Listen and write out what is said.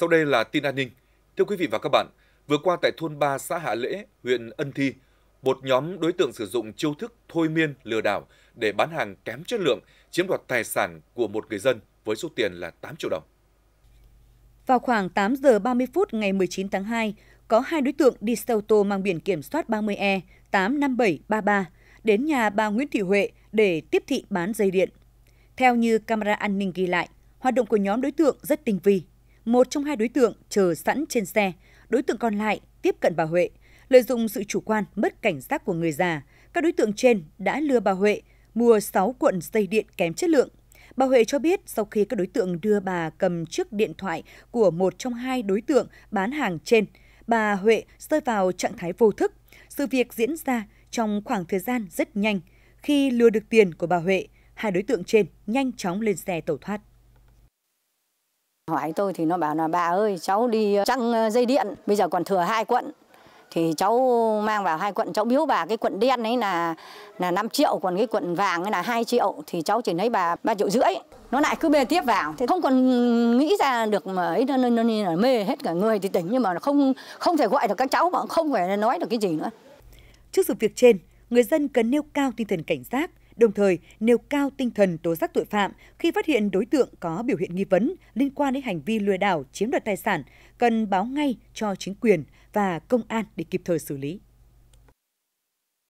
Sau đây là tin an ninh. Thưa quý vị và các bạn, vừa qua tại thôn 3 xã Hạ Lễ, huyện Ân Thi, một nhóm đối tượng sử dụng chiêu thức thôi miên lừa đảo để bán hàng kém chất lượng, chiếm đoạt tài sản của một người dân với số tiền là 8 triệu đồng. Vào khoảng 8 giờ 30 phút ngày 19 tháng 2, có hai đối tượng đi xe ô tô mang biển kiểm soát 30E 85733 đến nhà bà Nguyễn Thị Huệ để tiếp thị bán dây điện. Theo như camera an ninh ghi lại, hoạt động của nhóm đối tượng rất tinh vi một trong hai đối tượng chờ sẵn trên xe, đối tượng còn lại tiếp cận bà Huệ. Lợi dụng sự chủ quan, mất cảnh giác của người già, các đối tượng trên đã lừa bà Huệ mua 6 cuộn dây điện kém chất lượng. Bà Huệ cho biết sau khi các đối tượng đưa bà cầm chiếc điện thoại của một trong hai đối tượng bán hàng trên, bà Huệ rơi vào trạng thái vô thức. Sự việc diễn ra trong khoảng thời gian rất nhanh. Khi lừa được tiền của bà Huệ, hai đối tượng trên nhanh chóng lên xe tẩu thoát. Hỏi tôi thì nó bảo là bà ơi cháu đi ờ, trăng ờ, dây điện, bây giờ còn thừa hai quận. Thì cháu mang vào hai quận, cháu biếu bà cái quận đen ấy là là 5 triệu, còn cái quận vàng ấy là 2 triệu. Thì cháu chỉ lấy bà 3 triệu rưỡi. Nó lại cứ bê tiếp vào, thì không còn nghĩ ra được mà ấy nó, nó, nó, nó mê hết cả người thì tỉnh nhưng mà không không thể gọi được các cháu mà không phải nói được cái gì nữa. Trước sự việc trên, người dân cần nêu cao tinh thần cảnh giác, đồng thời nêu cao tinh thần tố giác tội phạm khi phát hiện đối tượng có biểu hiện nghi vấn liên quan đến hành vi lừa đảo chiếm đoạt tài sản, cần báo ngay cho chính quyền và công an để kịp thời xử lý.